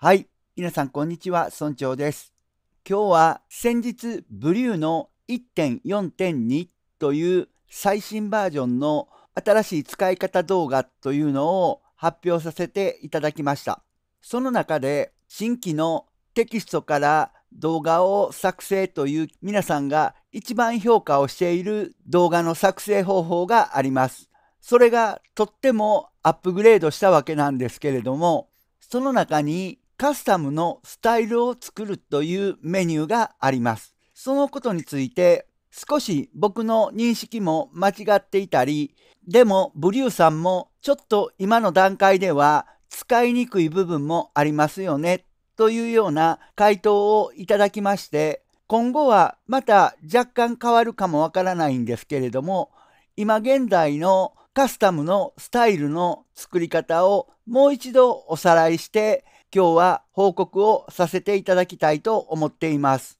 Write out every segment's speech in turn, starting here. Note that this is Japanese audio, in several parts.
はい。皆さん、こんにちは。村長です。今日は先日、ブリューの1.4.2という最新バージョンの新しい使い方動画というのを発表させていただきました。その中で、新規のテキストから動画を作成という皆さんが一番評価をしている動画の作成方法があります。それがとってもアップグレードしたわけなんですけれども、その中にカスタムのスタイルを作るというメニューがあります。そのことについて少し僕の認識も間違っていたり、でもブリューさんもちょっと今の段階では使いにくい部分もありますよねというような回答をいただきまして、今後はまた若干変わるかもわからないんですけれども、今現在のカスタムのスタイルの作り方をもう一度おさらいして今日は報告をさせていただきたいと思っています。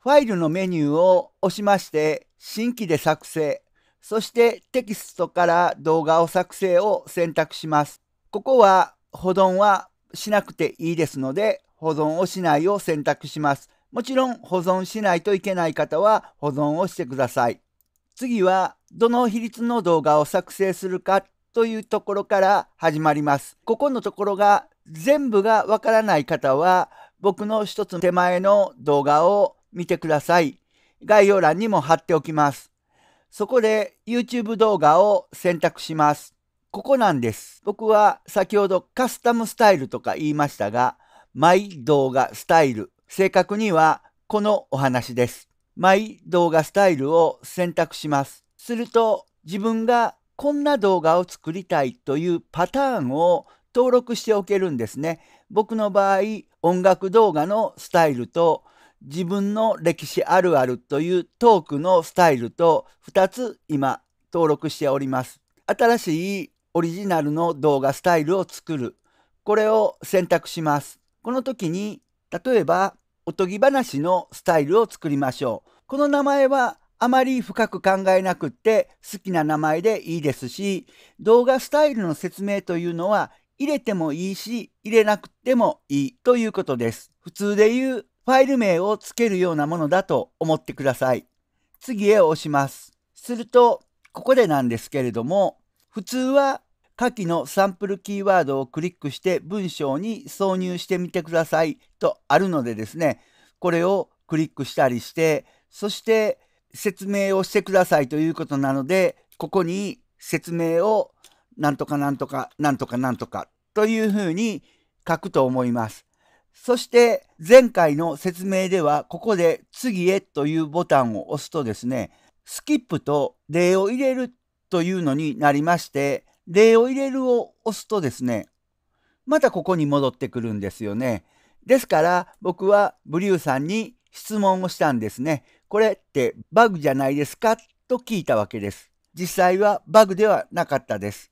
ファイルのメニューを押しまして、新規で作成、そしてテキストから動画を作成を選択します。ここは保存はしなくていいですので、保存をしないを選択します。もちろん保存しないといけない方は保存をしてください。次はどの比率の動画を作成するかというところから始まります。ここのところが全部がわからない方は、僕の一つ手前の動画を見てください。概要欄にも貼っておきます。そこで YouTube 動画を選択します。ここなんです。僕は先ほどカスタムスタイルとか言いましたが、マイ動画スタイル。正確にはこのお話です。マイ動画スタイルを選択します。すると自分がこんな動画を作りたいというパターンを登録しておけるんですね。僕の場合、音楽動画のスタイルと、自分の歴史あるあるというトークのスタイルと2つ今登録しております。新しいオリジナルの動画スタイルを作る。これを選択します。この時に、例えば、おとぎ話のスタイルを作りましょう。この名前はあまり深く考えなくって好きな名前でいいですし、動画スタイルの説明というのは入れてもいいし、入れなくてもいいということです。普通で言うファイル名を付けるようなものだと思ってください。次へ押します。すると、ここでなんですけれども、普通は下記のサンプルキーワードをクリックして文章に挿入してみてくださいとあるのでですね、これをクリックしたりして、そして説明をしてくださいということなので、ここに説明をなんとかなんとかなんとかなんとかというふうに書くと思います。そして前回の説明ではここで次へというボタンを押すとですね、スキップと例を入れるというのになりまして、例を入れるを押すとですね、またここに戻ってくるんですよね。ですから僕はブリューさんに質問をしたんですね。これってバグじゃないですかと聞いたわけです。実際はバグではなかったです。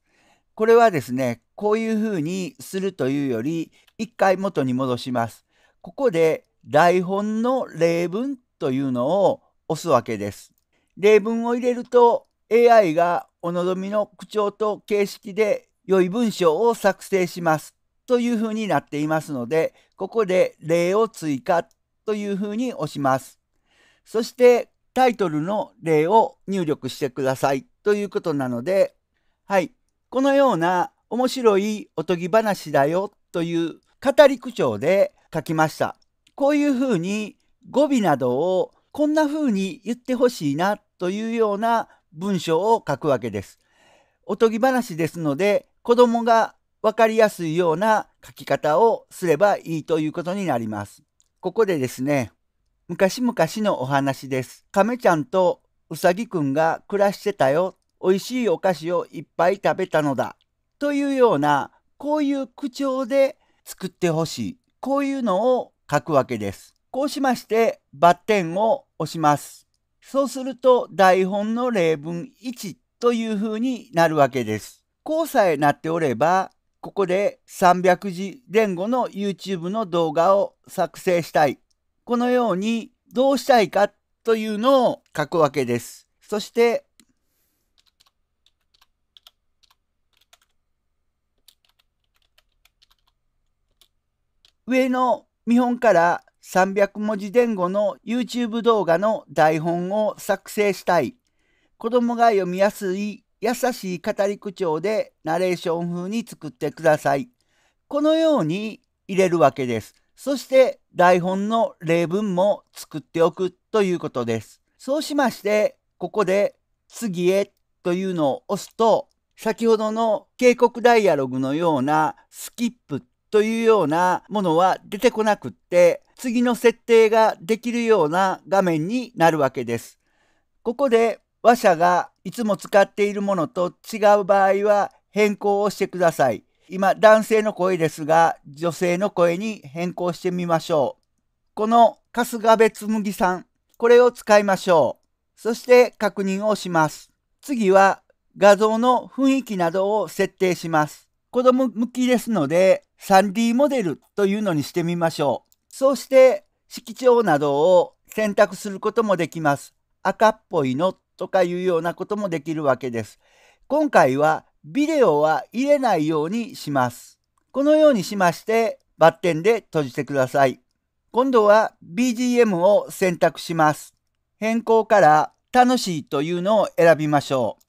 これはですね、こういうふうにするというより、一回元に戻します。ここで台本の例文というのを押すわけです。例文を入れると AI がお望みの口調と形式で良い文章を作成しますというふうになっていますので、ここで例を追加というふうに押します。そしてタイトルの例を入力してくださいということなので、はい、このような面白いおとぎ話だよという語り口調で書きました。こういうふうに語尾などをこんなふうに言ってほしいなというような文章を書くわけです。おとぎ話ですので子供がわかりやすいような書き方をすればいいということになります。ここでですね、昔々のお話です。亀ちゃんとうさぎくんが暮らしてたよ美味しいお菓子をいっぱい食べたのだというようなこういう口調で作ってほしいこういうのを書くわけです。こうしましてバッテンを押します。そうすると台本の例文1という風になるわけです。こうさえなっておればここで300字前後の YouTube の動画を作成したい。このようにどうしたいかというのを書くわけです。そして上の見本から300文字前後の YouTube 動画の台本を作成したい。子供が読みやすい優しい語り口調でナレーション風に作ってください。このように入れるわけです。そして台本の例文も作っておくということです。そうしまして、ここで次へというのを押すと、先ほどの警告ダイアログのようなスキップというようなものは出てこなくって、次の設定ができるような画面になるわけです。ここで話者がいつも使っているものと違う場合は変更をしてください。今男性の声ですが女性の声に変更してみましょう。この春日部紬さん、これを使いましょう。そして確認をします。次は画像の雰囲気などを設定します。子供向きですので 3D モデルというのにしてみましょう。そうして色調などを選択することもできます。赤っぽいのとかいうようなこともできるわけです。今回はビデオは入れないようにします。このようにしましてバッテンで閉じてください。今度は BGM を選択します。変更から楽しいというのを選びましょう。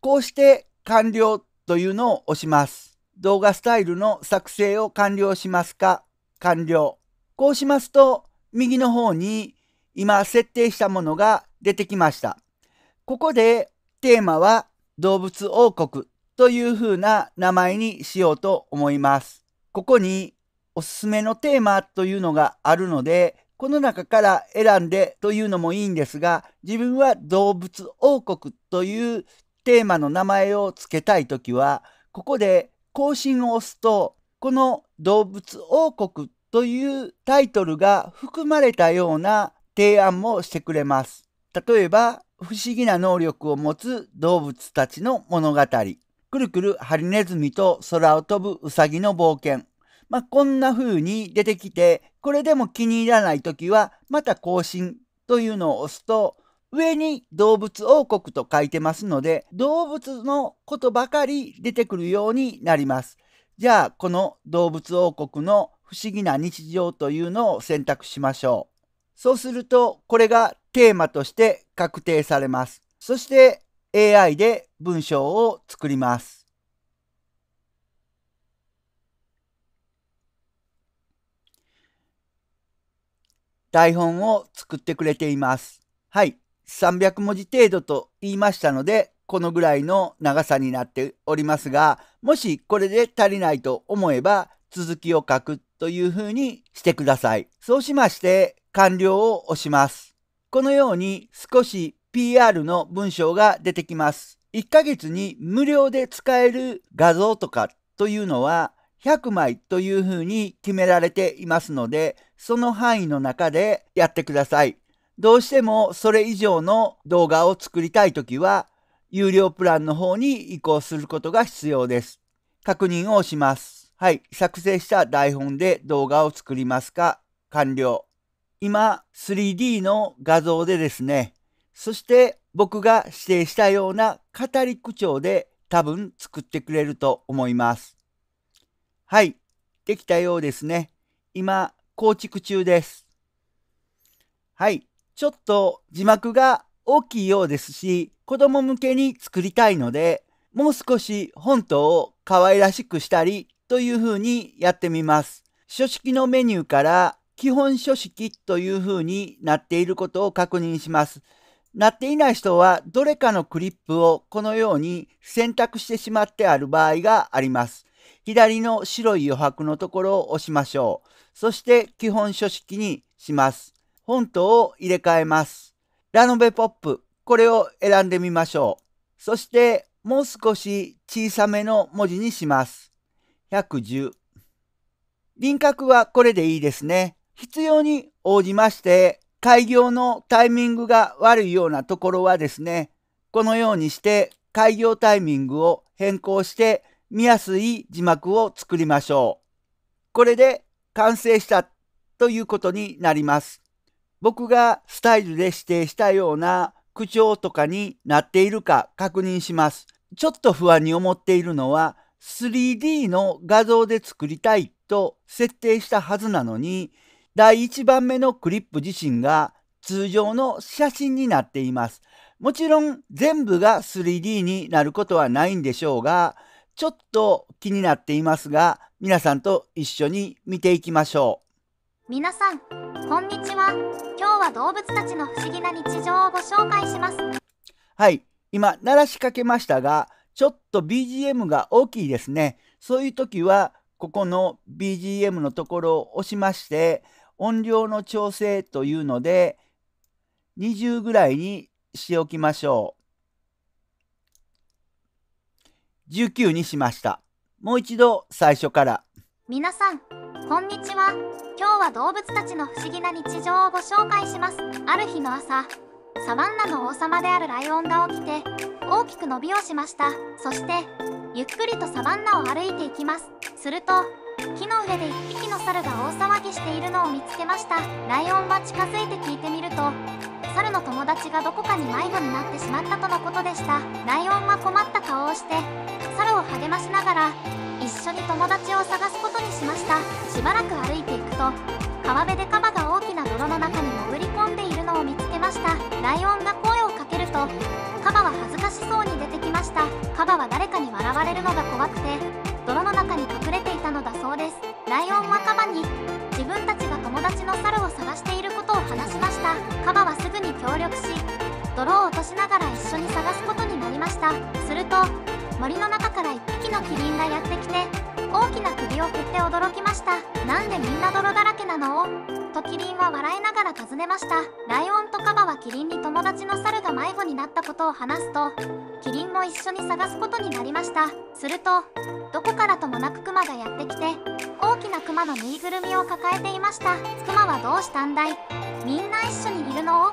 こうして完了というのを押します。動画スタイルの作成を完了しますか完了。こうしますと、右の方に今設定したものが出てきました。ここでテーマは動物王国という風な名前にしようと思います。ここにおすすめのテーマというのがあるので、この中から選んでというのもいいんですが、自分は動物王国というテーマの名前を付けたいときは、ここで更新を押すと、この動物王国というタイトルが含まれたような提案もしてくれます。例えば、不思議な能力を持つ動物たちの物語。くるくるハリネズミと空を飛ぶウサギの冒険。まあ、こんな風に出てきて、これでも気に入らない時は、また更新というのを押すと、上に動物王国と書いてますので、動物のことばかり出てくるようになります。じゃあ、この動物王国の不思議な日常というのを選択しましょう。そうすると、これがテーマとして確定されます。そして AI で文章を作ります。台本を作ってくれています。はい。300文字程度と言いましたので、このぐらいの長さになっておりますが、もしこれで足りないと思えば、続きを書くというふうにしてください。そうしまして、完了を押します。このように少し PR の文章が出てきます。1ヶ月に無料で使える画像とかというのは100枚というふうに決められていますので、その範囲の中でやってください。どうしてもそれ以上の動画を作りたいときは、有料プランの方に移行することが必要です。確認をします。はい。作成した台本で動画を作りますか完了。今、3D の画像でですね、そして僕が指定したような語り口調で多分作ってくれると思います。はい。できたようですね。今、構築中です。はい。ちょっと字幕が大きいようですし、子供向けに作りたいので、もう少し本当を可愛らしくしたりという風にやってみます。書式のメニューから基本書式という風になっていることを確認します。なっていない人はどれかのクリップをこのように選択してしまってある場合があります。左の白い余白のところを押しましょう。そして基本書式にします。本トを入れ替えます。ラノベポップ、これを選んでみましょう。そして、もう少し小さめの文字にします。110。輪郭はこれでいいですね。必要に応じまして、開業のタイミングが悪いようなところはですね、このようにして開業タイミングを変更して見やすい字幕を作りましょう。これで完成したということになります。僕がスタイルで指定したような口調とかになっているか確認します。ちょっと不安に思っているのは 3D の画像で作りたいと設定したはずなのに第1番目のクリップ自身が通常の写真になっています。もちろん全部が 3D になることはないんでしょうがちょっと気になっていますが皆さんと一緒に見ていきましょう。皆さんこんにちは。は動物たちの不思議な日常をご紹介しますはい今鳴らしかけましたがちょっと BGM が大きいですねそういう時はここの BGM のところを押しまして音量の調整というので20ぐらいにしておきましょう19にしましたもう一度最初から皆さんこんにちは今日は動物たちの不思議な日常をご紹介しますある日の朝サバンナの王様であるライオンが起きて大きく伸びをしましたそしてゆっくりとサバンナを歩いていきますすると木の上で1匹の猿が大騒ぎしているのを見つけましたライオンは近づいて聞いてみると猿の友達がどこかに迷子になってしまったとのことでしたライオンは困った顔をして猿を励ましながら緒に友達を探すことにしましたしばらく歩いていくと川辺でカバが大きな泥の中に潜り込んでいるのを見つけましたライオンが声をかけるとカバは恥ずかしそうに出てきましたカバは誰かに笑われるのが怖くて泥の中に隠れていたのだそうですライオンはカバに自分たちが友達の猿を探していることを話しましたカバはすぐに協力し泥を落としながら一緒に探すことになりましたすると森の中から1匹のキリンがやってきて大きな首を振って驚きましたなんでみんな泥だらけなのとキリンは笑いながら尋ねましたライオンとカバはキリンに友達の猿が迷子になったことを話すとキリンも一緒に探すことになりましたするとどこからともなくクマがやってきて大きなクマのぬいぐるみを抱えていましたクマはどうしたんだいみんな一緒にいるの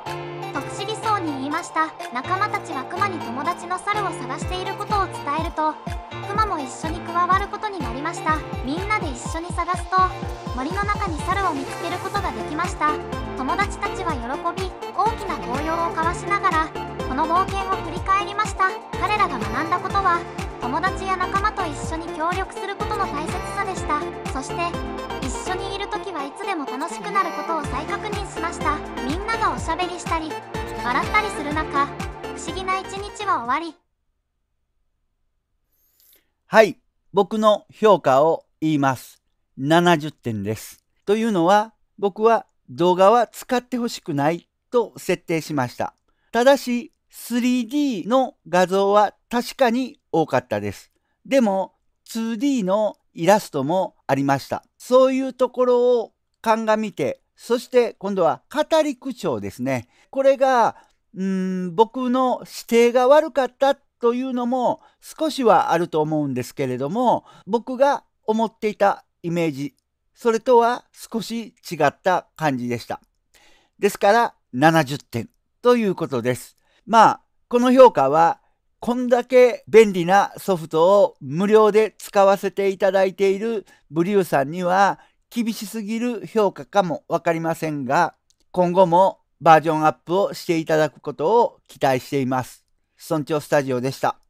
と不思議そうに言いました仲間たちはクマに友達の猿を探していることを伝えるとクマも一緒に加わることになりましたみんなで一緒に探すと森の中に猿を見つけることができました友達たちは喜び大きな抱擁を交わしながらこの冒険を振り返りました彼らが学んだことは友達や仲間と一緒に協力することの大切さでしたそして一緒にいる時はいつでも楽しくなることを再確認しましたみんながおしゃべりしたり笑ったりする中不思議な一日は終わりはい僕の評価を言います70点ですというのは僕は動画は使ってほしくないと設定しましたただし 3D の画像は確かに多かったです。でも 2D のイラストもありました。そういうところを鑑みて、そして今度は語り口調ですね。これが、うん、僕の指定が悪かったというのも少しはあると思うんですけれども、僕が思っていたイメージ、それとは少し違った感じでした。ですから70点ということです。まあ、この評価は、こんだけ便利なソフトを無料で使わせていただいているブリューさんには厳しすぎる評価かもわかりませんが、今後もバージョンアップをしていただくことを期待しています。村長スタジオでした。